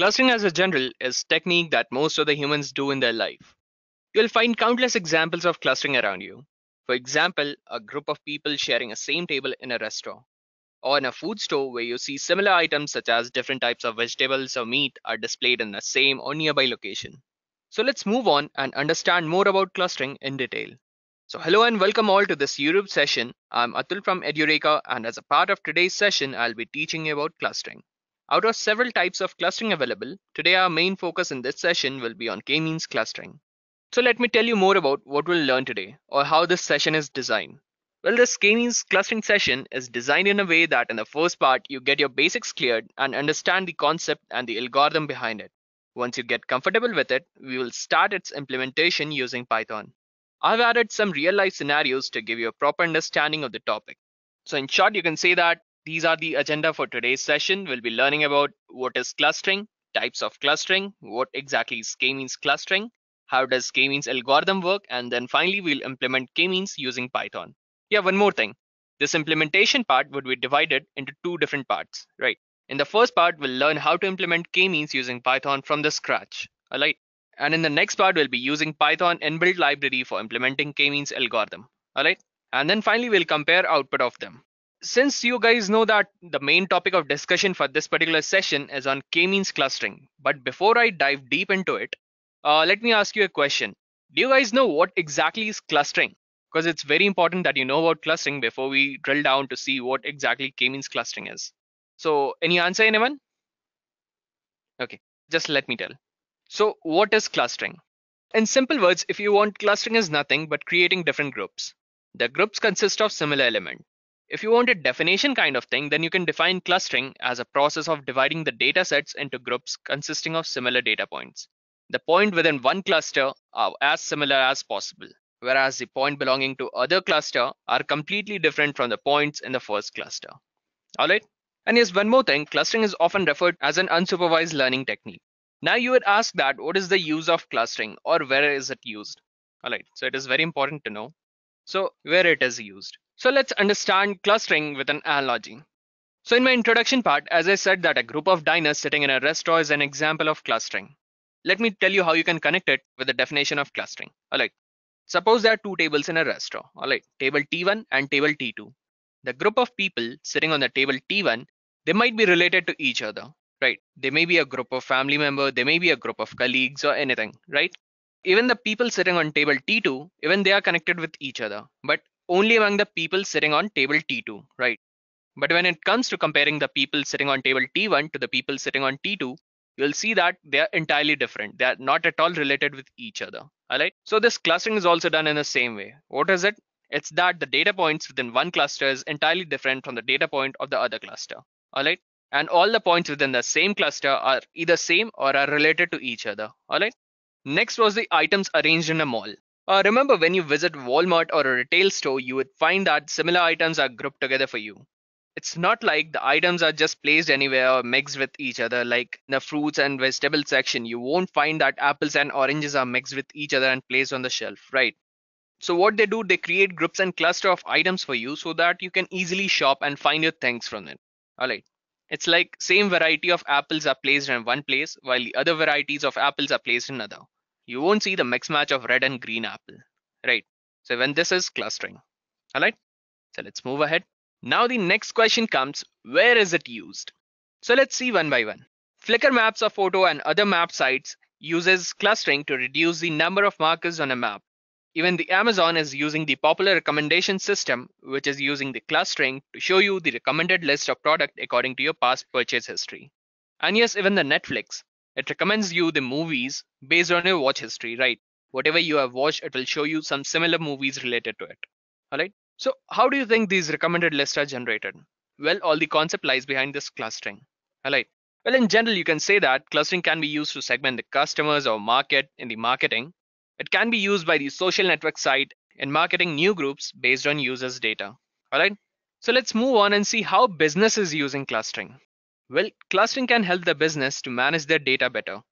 Clustering as a general is technique that most of the humans do in their life. You'll find countless examples of clustering around you. For example, a group of people sharing a same table in a restaurant or in a food store where you see similar items such as different types of vegetables or meat are displayed in the same or nearby location. So let's move on and understand more about clustering in detail. So hello and welcome all to this YouTube session. I'm Atul from Edureka and as a part of today's session, I'll be teaching you about clustering. Out of several types of clustering available, today our main focus in this session will be on k-means clustering. So let me tell you more about what we'll learn today or how this session is designed. Well, this k-means clustering session is designed in a way that in the first part, you get your basics cleared and understand the concept and the algorithm behind it. Once you get comfortable with it, we will start its implementation using Python. I've added some real-life scenarios to give you a proper understanding of the topic. So in short, you can say that these are the agenda for today's session. We'll be learning about what is clustering, types of clustering, what exactly is k-means clustering, how does k-means algorithm work, and then finally we'll implement k-means using Python. Yeah, one more thing. This implementation part would be divided into two different parts, right? In the first part, we'll learn how to implement k-means using Python from the scratch, all right? And in the next part, we'll be using Python inbuilt library for implementing k-means algorithm, all right? And then finally, we'll compare output of them since you guys know that the main topic of discussion for this particular session is on k-means clustering, but before I dive deep into it, uh, let me ask you a question. Do you guys know what exactly is clustering? Because it's very important that you know about clustering before we drill down to see what exactly k-means clustering is. So any answer, anyone? Okay, just let me tell. So what is clustering? In simple words, if you want, clustering is nothing but creating different groups. The groups consist of similar elements. If you want a definition kind of thing, then you can define clustering as a process of dividing the data sets into groups consisting of similar data points. The point within one cluster are as similar as possible, whereas the point belonging to other cluster are completely different from the points in the first cluster. All right. And yes, one more thing, clustering is often referred as an unsupervised learning technique. Now you would ask that what is the use of clustering or where is it used? All right, so it is very important to know. So where it is used. So let's understand clustering with an analogy. So in my introduction part, as I said that a group of diners sitting in a restaurant is an example of clustering. Let me tell you how you can connect it with the definition of clustering. All right. Suppose there are two tables in a restaurant. All right. Table T1 and table T2. The group of people sitting on the table T1, they might be related to each other, right? They may be a group of family member, they may be a group of colleagues or anything, right? Even the people sitting on table T2, even they are connected with each other. But only among the people sitting on table T2, right? But when it comes to comparing the people sitting on table T1 to the people sitting on T2, you'll see that they're entirely different. They're not at all related with each other. All right. So this clustering is also done in the same way. What is it? It's that the data points within one cluster is entirely different from the data point of the other cluster. All right. And all the points within the same cluster are either same or are related to each other. All right. Next was the items arranged in a mall. Uh, remember, when you visit Walmart or a retail store, you would find that similar items are grouped together for you. It's not like the items are just placed anywhere or mixed with each other, like in the fruits and vegetables section. You won't find that apples and oranges are mixed with each other and placed on the shelf, right? So what they do, they create groups and cluster of items for you so that you can easily shop and find your things from it. All right. It's like same variety of apples are placed in one place while the other varieties of apples are placed in another you won't see the mix match of red and green apple, right? So when this is clustering, all right? So let's move ahead. Now the next question comes, where is it used? So let's see one by one. Flickr maps of photo and other map sites uses clustering to reduce the number of markers on a map. Even the Amazon is using the popular recommendation system, which is using the clustering to show you the recommended list of product according to your past purchase history. And yes, even the Netflix, it recommends you the movies based on your watch history, right? Whatever you have watched, it will show you some similar movies related to it. All right. So how do you think these recommended lists are generated? Well, all the concept lies behind this clustering. All right. Well, in general, you can say that clustering can be used to segment the customers or market in the marketing. It can be used by the social network site in marketing new groups based on users' data. All right. So let's move on and see how business is using clustering. Well, clustering can help the business to manage their data better.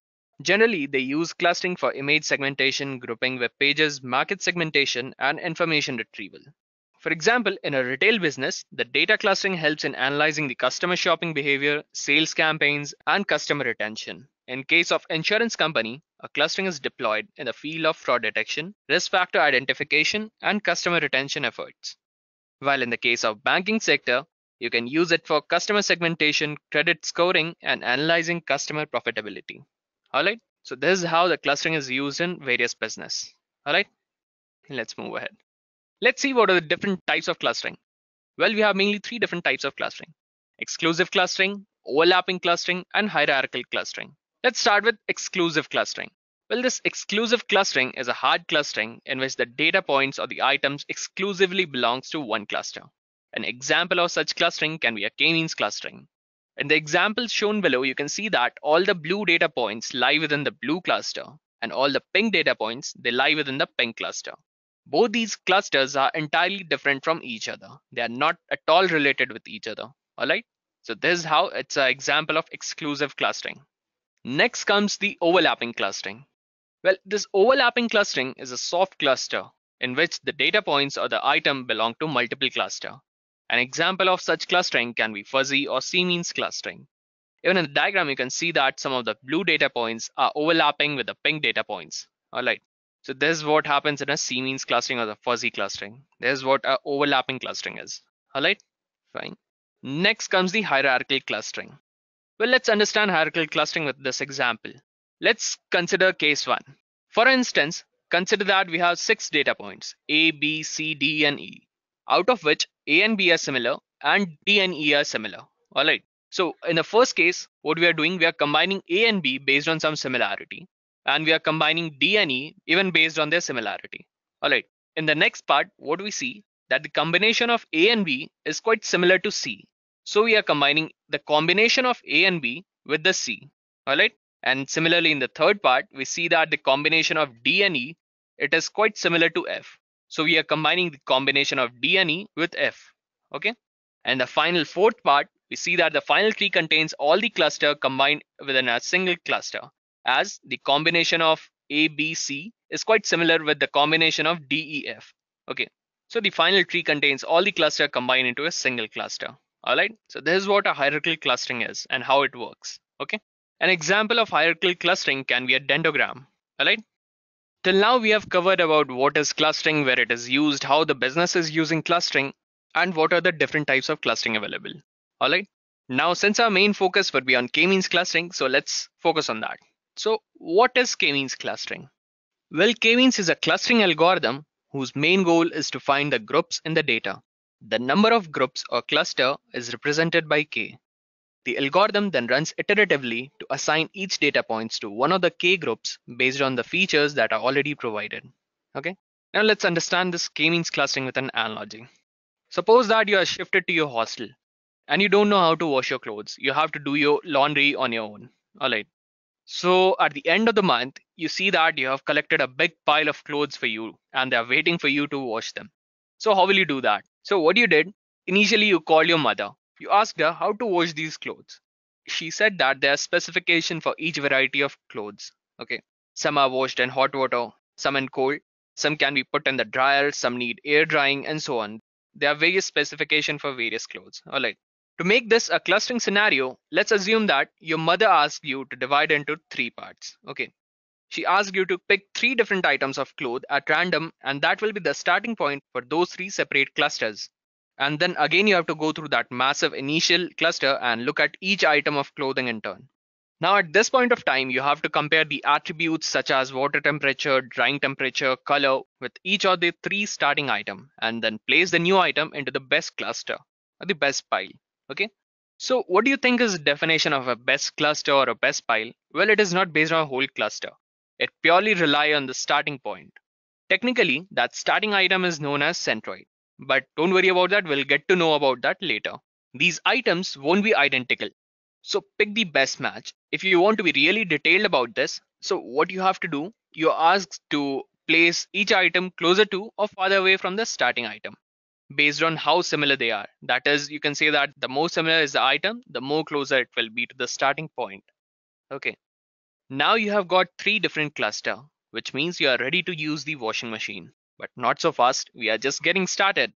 Generally, they use clustering for image segmentation, grouping web pages, market segmentation, and information retrieval. For example, in a retail business, the data clustering helps in analyzing the customer shopping behavior, sales campaigns, and customer retention. In case of insurance company, a clustering is deployed in the field of fraud detection, risk factor identification, and customer retention efforts. While in the case of banking sector, you can use it for customer segmentation, credit scoring, and analyzing customer profitability. All right. So this is how the clustering is used in various business. All right. Let's move ahead. Let's see what are the different types of clustering. Well, we have mainly three different types of clustering. Exclusive clustering, overlapping clustering, and hierarchical clustering. Let's start with exclusive clustering. Well, this exclusive clustering is a hard clustering in which the data points or the items exclusively belongs to one cluster. An example of such clustering can be a k-means clustering. In the examples shown below, you can see that all the blue data points lie within the blue cluster and all the pink data points, they lie within the pink cluster. Both these clusters are entirely different from each other. They are not at all related with each other. All right. So this is how it's an example of exclusive clustering. Next comes the overlapping clustering. Well, this overlapping clustering is a soft cluster in which the data points or the item belong to multiple cluster. An example of such clustering can be fuzzy or C-means clustering. Even in the diagram, you can see that some of the blue data points are overlapping with the pink data points. All right. So this is what happens in a C-means clustering or the fuzzy clustering. This is what a overlapping clustering is. All right, fine. Next comes the hierarchical clustering. Well, let's understand hierarchical clustering with this example. Let's consider case one. For instance, consider that we have six data points, A, B, C, D, and E, out of which a and B are similar and D and E are similar. All right. So in the first case, what we are doing, we are combining A and B based on some similarity and we are combining D and E even based on their similarity. All right. In the next part, what we see that the combination of A and B is quite similar to C. So we are combining the combination of A and B with the C. All right. And similarly, in the third part, we see that the combination of D and E, it is quite similar to F. So we are combining the combination of D and E with F. Okay. And the final fourth part, we see that the final tree contains all the cluster combined within a single cluster as the combination of A, B, C is quite similar with the combination of D, E, F. Okay. So the final tree contains all the cluster combined into a single cluster. All right. So this is what a hierarchical clustering is and how it works. Okay. An example of hierarchical clustering can be a dendrogram. All right. Till now we have covered about what is clustering, where it is used, how the business is using clustering, and what are the different types of clustering available. All right. Now, since our main focus would be on k-means clustering, so let's focus on that. So what is k-means clustering? Well, k-means is a clustering algorithm whose main goal is to find the groups in the data. The number of groups or cluster is represented by k. The algorithm then runs iteratively to assign each data points to one of the k groups based on the features that are already provided. Okay. Now let's understand this k-means clustering with an analogy. Suppose that you are shifted to your hostel and you don't know how to wash your clothes. You have to do your laundry on your own. All right. So at the end of the month, you see that you have collected a big pile of clothes for you and they are waiting for you to wash them. So how will you do that? So what you did, initially you called your mother you asked her how to wash these clothes. She said that there are specification for each variety of clothes. Okay. Some are washed in hot water, some in cold, some can be put in the dryer, some need air drying and so on. There are various specification for various clothes. All right. To make this a clustering scenario, let's assume that your mother asked you to divide into three parts. Okay. She asked you to pick three different items of clothes at random, and that will be the starting point for those three separate clusters. And then again, you have to go through that massive initial cluster and look at each item of clothing in turn. Now, at this point of time, you have to compare the attributes such as water temperature, drying temperature, color with each of the three starting item and then place the new item into the best cluster or the best pile. Okay. So what do you think is definition of a best cluster or a best pile? Well, it is not based on a whole cluster. It purely rely on the starting point. Technically, that starting item is known as centroid. But don't worry about that. We'll get to know about that later. These items won't be identical. So pick the best match. If you want to be really detailed about this, so what you have to do, you're asked to place each item closer to or farther away from the starting item based on how similar they are. That is, you can say that the more similar is the item, the more closer it will be to the starting point. Okay. Now you have got three different cluster, which means you are ready to use the washing machine. But not so fast, we are just getting started.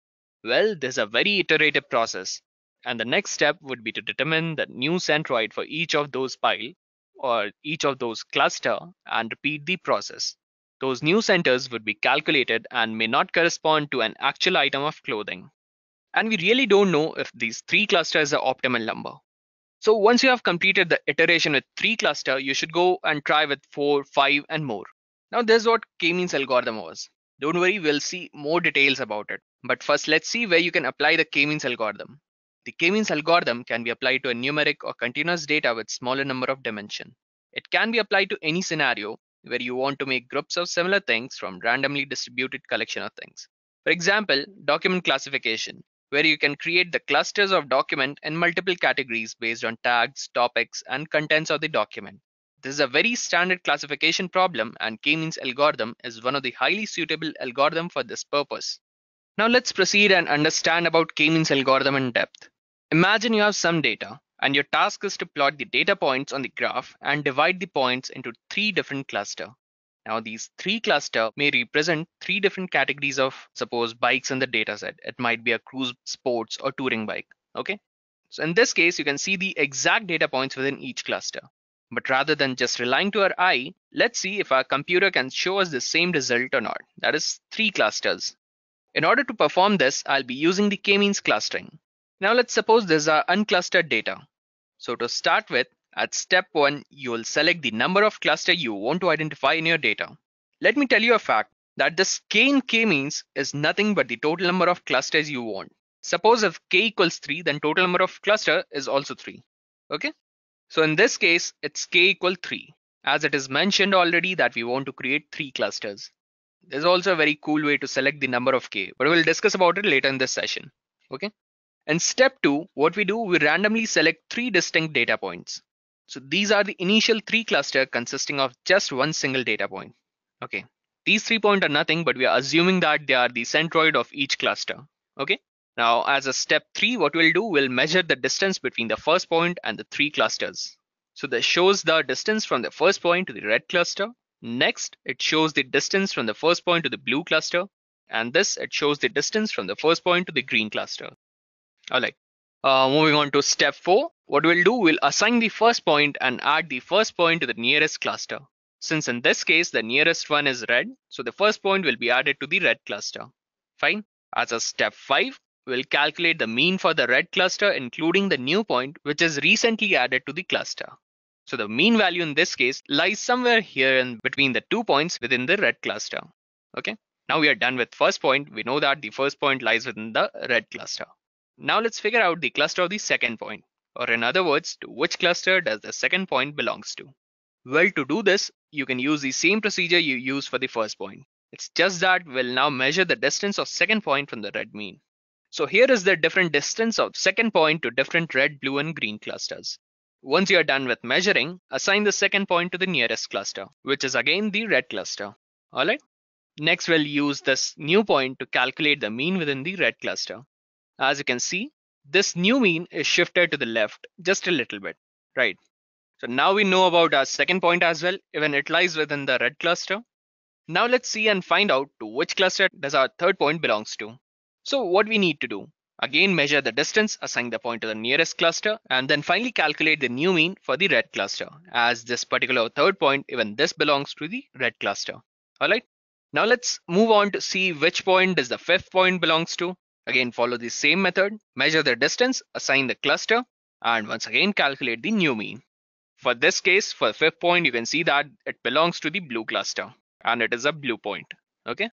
Well, there's a very iterative process, and the next step would be to determine the new centroid for each of those pile or each of those cluster and repeat the process. Those new centers would be calculated and may not correspond to an actual item of clothing. And we really don't know if these three clusters are optimal number. So once you have completed the iteration with three cluster, you should go and try with four, five, and more. Now this is what K-means algorithm was. Don't worry, we'll see more details about it. But first, let's see where you can apply the k-means algorithm. The k-means algorithm can be applied to a numeric or continuous data with smaller number of dimension. It can be applied to any scenario where you want to make groups of similar things from randomly distributed collection of things. For example, document classification, where you can create the clusters of document in multiple categories based on tags, topics, and contents of the document. This is a very standard classification problem and k-means algorithm is one of the highly suitable algorithm for this purpose. Now let's proceed and understand about k-means algorithm in depth. Imagine you have some data and your task is to plot the data points on the graph and divide the points into three different cluster. Now these three cluster may represent three different categories of suppose bikes in the dataset. It might be a cruise, sports or touring bike, okay? So in this case, you can see the exact data points within each cluster. But rather than just relying to our eye, let's see if our computer can show us the same result or not. That is three clusters. In order to perform this, I'll be using the k-means clustering. Now let's suppose this is our unclustered data. So to start with, at step one, you'll select the number of cluster you want to identify in your data. Let me tell you a fact that this k in k-means is nothing but the total number of clusters you want. Suppose if k equals 3, then total number of cluster is also 3. Okay, so in this case, it's k equal 3. As it is mentioned already that we want to create three clusters. There's also a very cool way to select the number of k, but we'll discuss about it later in this session. Okay. In step two, what we do, we randomly select three distinct data points. So these are the initial three cluster consisting of just one single data point. Okay. These three points are nothing, but we are assuming that they are the centroid of each cluster. Okay. Now, as a step three, what we'll do, we'll measure the distance between the first point and the three clusters. So this shows the distance from the first point to the red cluster. Next, it shows the distance from the first point to the blue cluster. And this, it shows the distance from the first point to the green cluster. All right, uh, moving on to step four, what we'll do, we'll assign the first point and add the first point to the nearest cluster. Since in this case, the nearest one is red, so the first point will be added to the red cluster. Fine. As a step five, will calculate the mean for the red cluster, including the new point, which is recently added to the cluster. So the mean value in this case lies somewhere here and between the two points within the red cluster. Okay. Now we are done with first point. We know that the first point lies within the red cluster. Now let's figure out the cluster of the second point, or in other words, to which cluster does the second point belongs to? Well, to do this, you can use the same procedure you used for the first point. It's just that we'll now measure the distance of second point from the red mean. So here is the different distance of second point to different red, blue, and green clusters. Once you are done with measuring, assign the second point to the nearest cluster, which is again the red cluster. All right. Next, we'll use this new point to calculate the mean within the red cluster. As you can see, this new mean is shifted to the left just a little bit, right? So now we know about our second point as well, even it lies within the red cluster. Now let's see and find out to which cluster does our third point belongs to. So what we need to do? Again, measure the distance, assign the point to the nearest cluster, and then finally calculate the new mean for the red cluster. As this particular third point, even this belongs to the red cluster. All right. Now let's move on to see which point does the fifth point belongs to. Again, follow the same method, measure the distance, assign the cluster, and once again calculate the new mean. For this case, for the fifth point, you can see that it belongs to the blue cluster and it is a blue point. Okay.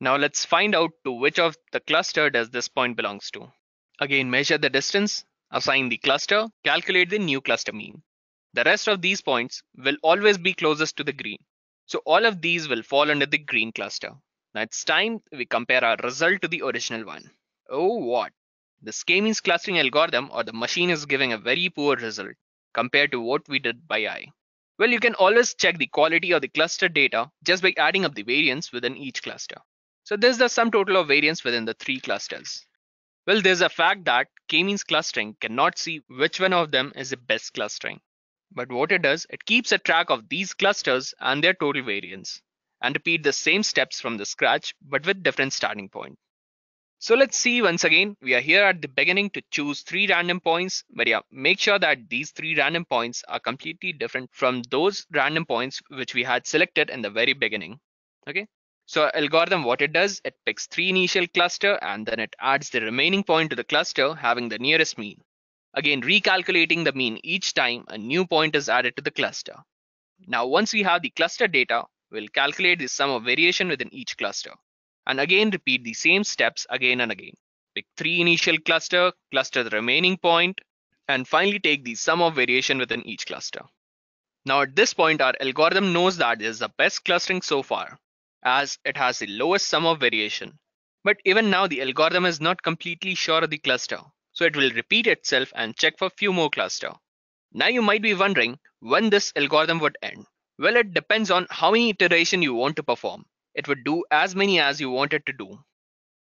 Now let's find out to which of the cluster does this point belongs to. Again, measure the distance, assign the cluster, calculate the new cluster mean. The rest of these points will always be closest to the green. So all of these will fall under the green cluster. Now it's time we compare our result to the original one. Oh what? This k-means clustering algorithm or the machine is giving a very poor result compared to what we did by eye. Well, you can always check the quality of the cluster data just by adding up the variance within each cluster. So there's the sum total of variance within the three clusters. Well, there's a fact that k-means clustering cannot see which one of them is the best clustering. But what it does, it keeps a track of these clusters and their total variance and repeat the same steps from the scratch, but with different starting point. So let's see once again, we are here at the beginning to choose three random points, but yeah, make sure that these three random points are completely different from those random points which we had selected in the very beginning. Okay, so algorithm, what it does, it picks three initial cluster and then it adds the remaining point to the cluster having the nearest mean. Again, recalculating the mean each time a new point is added to the cluster. Now, once we have the cluster data, we'll calculate the sum of variation within each cluster. And again, repeat the same steps again and again. Pick three initial cluster, cluster the remaining point, and finally take the sum of variation within each cluster. Now at this point, our algorithm knows that this is the best clustering so far, as it has the lowest sum of variation. But even now the algorithm is not completely sure of the cluster, so it will repeat itself and check for few more cluster. Now you might be wondering when this algorithm would end. Well, it depends on how many iteration you want to perform. It would do as many as you want it to do.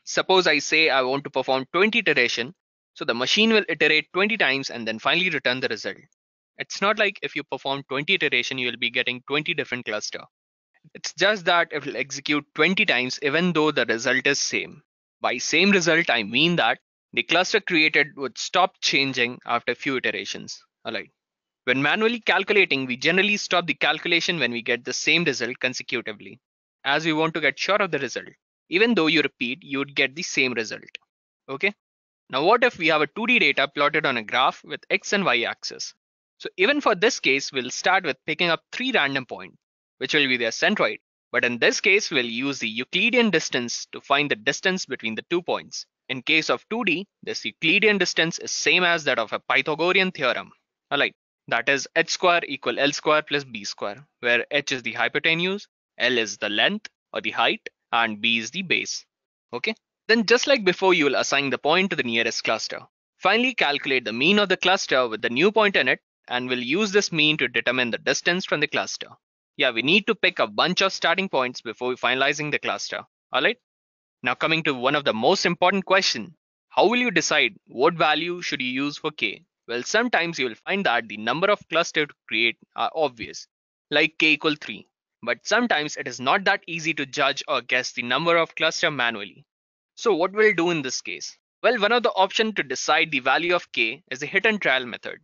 Suppose I say I want to perform 20 iteration, so the machine will iterate 20 times and then finally return the result. It's not like if you perform 20 iteration, you will be getting 20 different cluster. It's just that it will execute 20 times even though the result is same. By same result, I mean that the cluster created would stop changing after a few iterations. All right. When manually calculating, we generally stop the calculation when we get the same result consecutively, as we want to get sure of the result. Even though you repeat, you would get the same result. Okay. Now, what if we have a 2D data plotted on a graph with x and y axis? So even for this case, we'll start with picking up three random points which will be their centroid. But in this case, we'll use the Euclidean distance to find the distance between the two points. In case of 2D, this Euclidean distance is same as that of a Pythagorean theorem. All right, that is h square equal l square plus b square, where h is the hypotenuse, l is the length or the height, and b is the base. Okay, then just like before, you will assign the point to the nearest cluster. Finally, calculate the mean of the cluster with the new point in it, and we'll use this mean to determine the distance from the cluster yeah, we need to pick a bunch of starting points before finalizing the cluster. All right. Now coming to one of the most important question, how will you decide what value should you use for K? Well, sometimes you will find that the number of clusters to create are obvious, like K equal three. But sometimes it is not that easy to judge or guess the number of cluster manually. So what will do in this case? Well, one of the option to decide the value of K is the hit and trial method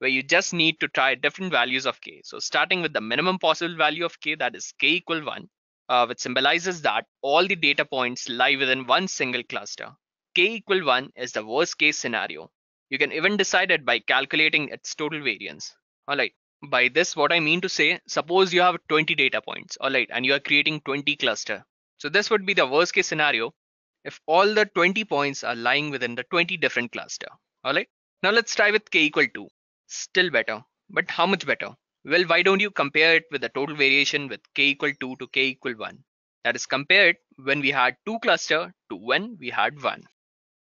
where you just need to try different values of k. So starting with the minimum possible value of k, that is k equal 1, uh, which symbolizes that all the data points lie within one single cluster. k equal 1 is the worst case scenario. You can even decide it by calculating its total variance. All right. By this, what I mean to say, suppose you have 20 data points, all right, and you are creating 20 cluster. So this would be the worst case scenario if all the 20 points are lying within the 20 different cluster, all right. Now let's try with k equal 2 still better. But how much better? Well, why don't you compare it with the total variation with k equal 2 to k equal 1? That is, compare it when we had 2 cluster to when we had 1.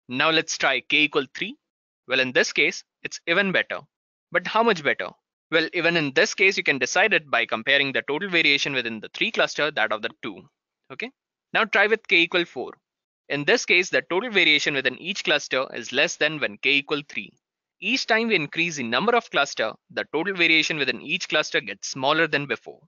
Now let's try k equal 3. Well, in this case, it's even better. But how much better? Well, even in this case, you can decide it by comparing the total variation within the 3 cluster that of the 2. Okay. Now try with k equal 4. In this case, the total variation within each cluster is less than when k equal 3. Each time we increase the number of cluster, the total variation within each cluster gets smaller than before.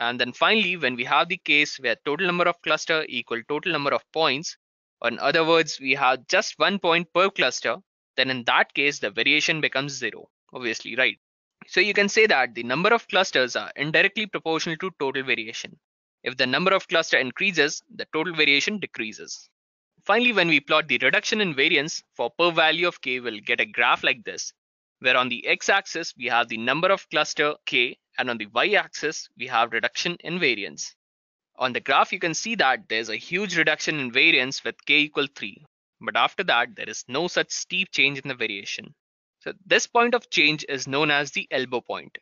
And then finally, when we have the case where total number of cluster equal total number of points, or in other words, we have just one point per cluster, then in that case, the variation becomes zero, obviously, right? So you can say that the number of clusters are indirectly proportional to total variation. If the number of cluster increases, the total variation decreases. Finally, when we plot the reduction in variance for per value of k, we'll get a graph like this, where on the x-axis, we have the number of cluster k, and on the y-axis, we have reduction in variance. On the graph, you can see that there's a huge reduction in variance with k equal 3, but after that, there is no such steep change in the variation. So this point of change is known as the elbow point,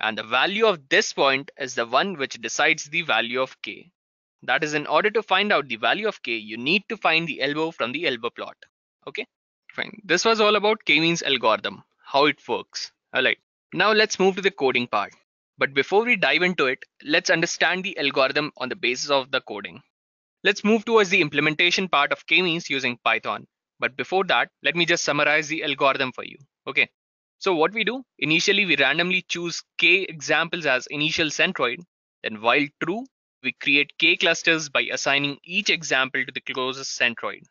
and the value of this point is the one which decides the value of k. That is in order to find out the value of K, you need to find the elbow from the elbow plot. Okay, fine. This was all about K-means algorithm, how it works. All right, now let's move to the coding part. But before we dive into it, let's understand the algorithm on the basis of the coding. Let's move towards the implementation part of K-means using Python. But before that, let me just summarize the algorithm for you. Okay. So what we do, initially we randomly choose K examples as initial centroid. Then while true, we create K clusters by assigning each example to the closest centroid.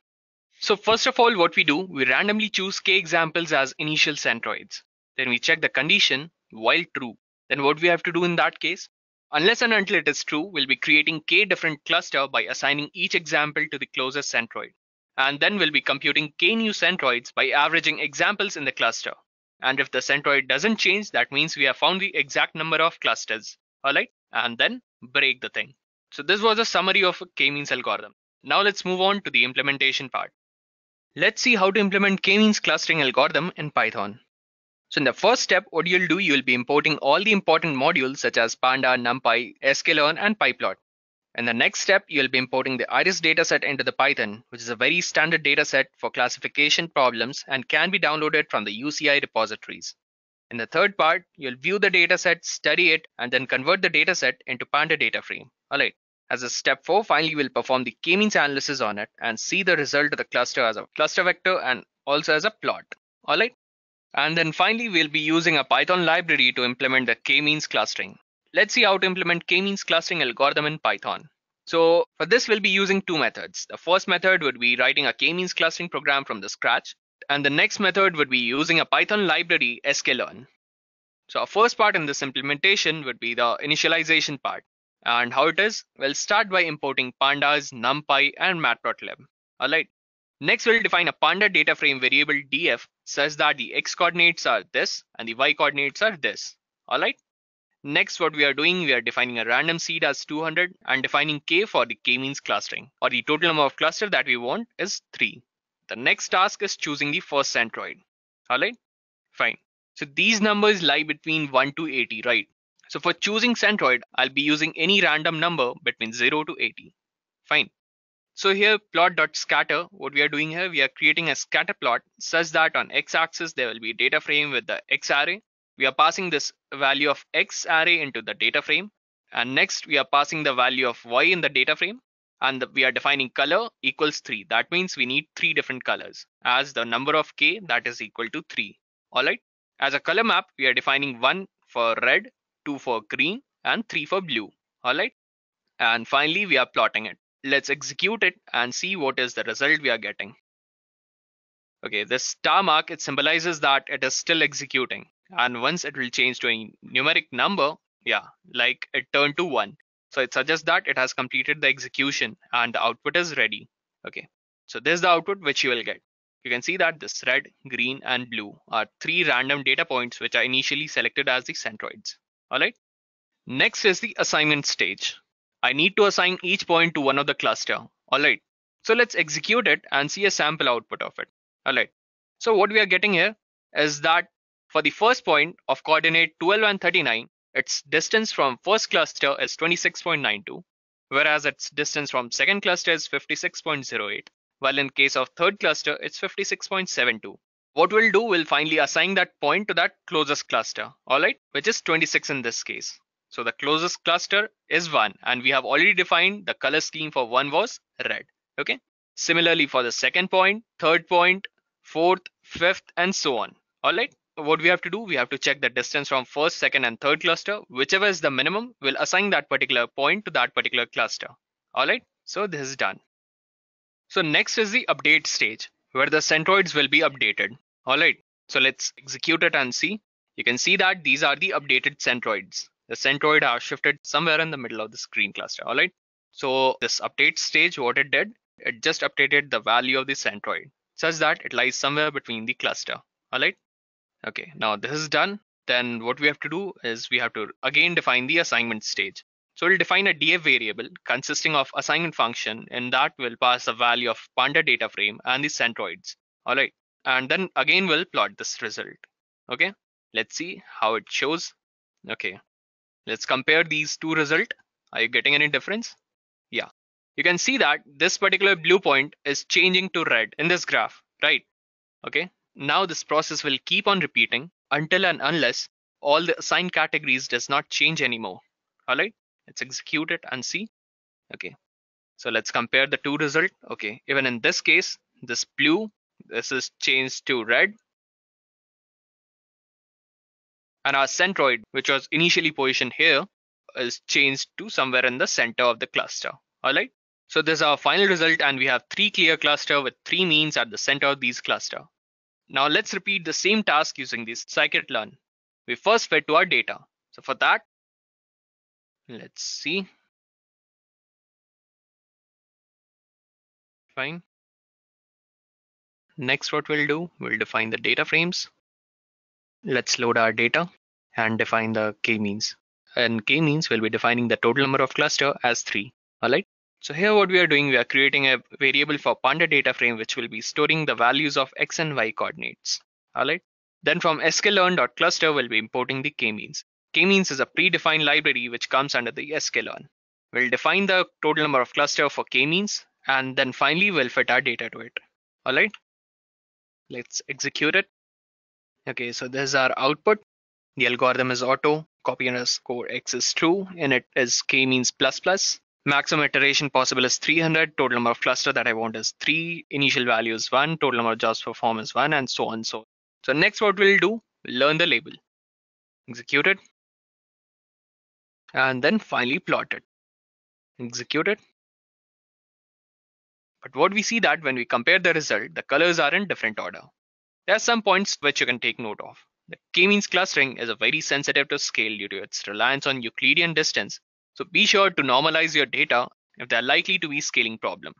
So first of all, what we do, we randomly choose K examples as initial centroids. Then we check the condition while true. Then what we have to do in that case, unless and until it is true, we'll be creating K different cluster by assigning each example to the closest centroid. And then we'll be computing K new centroids by averaging examples in the cluster. And if the centroid doesn't change, that means we have found the exact number of clusters. All right, and then break the thing. So this was a summary of a k-means algorithm. Now let's move on to the implementation part. Let's see how to implement k-means clustering algorithm in Python. So in the first step, what you'll do, you'll be importing all the important modules such as Panda, NumPy, sklearn, and PyPlot. In the next step, you'll be importing the iris dataset into the Python, which is a very standard dataset for classification problems and can be downloaded from the UCI repositories. In the third part, you'll view the dataset, study it, and then convert the dataset into Panda data frame. All right. As a step four, finally, we'll perform the k-means analysis on it and see the result of the cluster as a cluster vector and also as a plot. All right. And then finally, we'll be using a Python library to implement the k-means clustering. Let's see how to implement k-means clustering algorithm in Python. So for this, we'll be using two methods. The first method would be writing a k-means clustering program from the scratch. And the next method would be using a Python library sklearn. So our first part in this implementation would be the initialization part. And how it is? We'll start by importing pandas, numpy, and matplotlib. Alright. Next, we'll define a panda data frame variable df Says that the x coordinates are this and the y coordinates are this. Alright. Next, what we are doing, we are defining a random seed as 200 and defining k for the k-means clustering or the total number of cluster that we want is 3. The next task is choosing the first centroid. Alright, fine. So these numbers lie between 1 to 80, right? So for choosing centroid, I'll be using any random number between 0 to 80. Fine. So here plot.scatter, what we are doing here, we are creating a scatter plot such that on x-axis there will be data frame with the x array. We are passing this value of x array into the data frame. And next we are passing the value of y in the data frame. And we are defining color equals 3. That means we need three different colors as the number of k that is equal to 3. All right. As a color map, we are defining 1 for red, two for green and three for blue. All right. And finally, we are plotting it. Let's execute it and see what is the result we are getting. Okay, this star mark, it symbolizes that it is still executing. And once it will change to a numeric number, yeah, like it turned to one. So it suggests that it has completed the execution and the output is ready. Okay, so this is the output which you will get. You can see that this red, green, and blue are three random data points which are initially selected as the centroids. All right. Next is the assignment stage. I need to assign each point to one of the cluster. All right. So let's execute it and see a sample output of it. All right. So what we are getting here is that for the first point of coordinate 12 and 39, its distance from first cluster is 26.92, whereas its distance from second cluster is 56.08, while in case of third cluster, it's 56.72. What we'll do, we'll finally assign that point to that closest cluster, all right, which is 26 in this case. So the closest cluster is one, and we have already defined the color scheme for one was red, okay? Similarly, for the second point, third point, fourth, fifth, and so on, all right? What we have to do, we have to check the distance from first, second, and third cluster. Whichever is the minimum, we'll assign that particular point to that particular cluster. All right, so this is done. So next is the update stage where the centroids will be updated. All right, so let's execute it and see. You can see that these are the updated centroids. The centroid are shifted somewhere in the middle of the screen cluster. All right, so this update stage, what it did, it just updated the value of the centroid such that it lies somewhere between the cluster. All right. Okay, now this is done. Then what we have to do is we have to again define the assignment stage. So we'll define a DF variable consisting of assignment function and that will pass the value of panda data frame and the centroids. All right and then again we'll plot this result okay let's see how it shows okay let's compare these two result are you getting any difference yeah you can see that this particular blue point is changing to red in this graph right okay now this process will keep on repeating until and unless all the assigned categories does not change anymore all right let's execute it and see okay so let's compare the two result okay even in this case this blue this is changed to red. And our centroid, which was initially positioned here, is changed to somewhere in the center of the cluster. All right. So this is our final result, and we have three clear cluster with three means at the center of these cluster. Now let's repeat the same task using this scikit-learn. We first fed to our data. So for that, let's see. Fine. Next, what we'll do, we'll define the data frames. Let's load our data and define the k-means. And k-means will be defining the total number of cluster as three. All right. So here what we are doing, we are creating a variable for panda data frame, which will be storing the values of x and y coordinates. All right. Then from sklearn.cluster, we'll be importing the k-means. K-means is a predefined library which comes under the sklearn. We'll define the total number of cluster for k-means, and then finally we'll fit our data to it. All right. Let's execute it. Okay, so this is our output. The algorithm is auto, copy underscore x is true, and it is k means plus plus. Maximum iteration possible is 300. Total number of cluster that I want is three. Initial value is one. Total number of jobs performed is one, and so on. So, so next, what we'll do, we'll learn the label, execute it, and then finally plot it, execute it, but what we see that when we compare the result, the colors are in different order. There are some points which you can take note of. The k-means clustering is a very sensitive to scale due to its reliance on Euclidean distance. So be sure to normalize your data if there are likely to be scaling problem.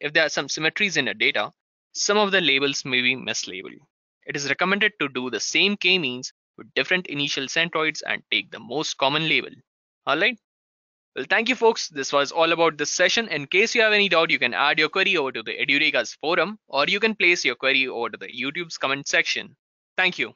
If there are some symmetries in your data, some of the labels may be mislabeled. It is recommended to do the same k-means with different initial centroids and take the most common label. Alright, well, thank you, folks. This was all about this session. In case you have any doubt, you can add your query over to the EduRega's forum, or you can place your query over to the YouTube's comment section. Thank you.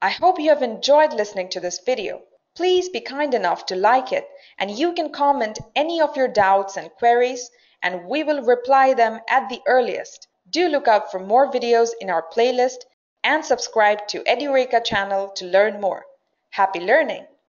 I hope you have enjoyed listening to this video. Please be kind enough to like it, and you can comment any of your doubts and queries, and we will reply them at the earliest. Do look out for more videos in our playlist and subscribe to EduReka channel to learn more. Happy learning!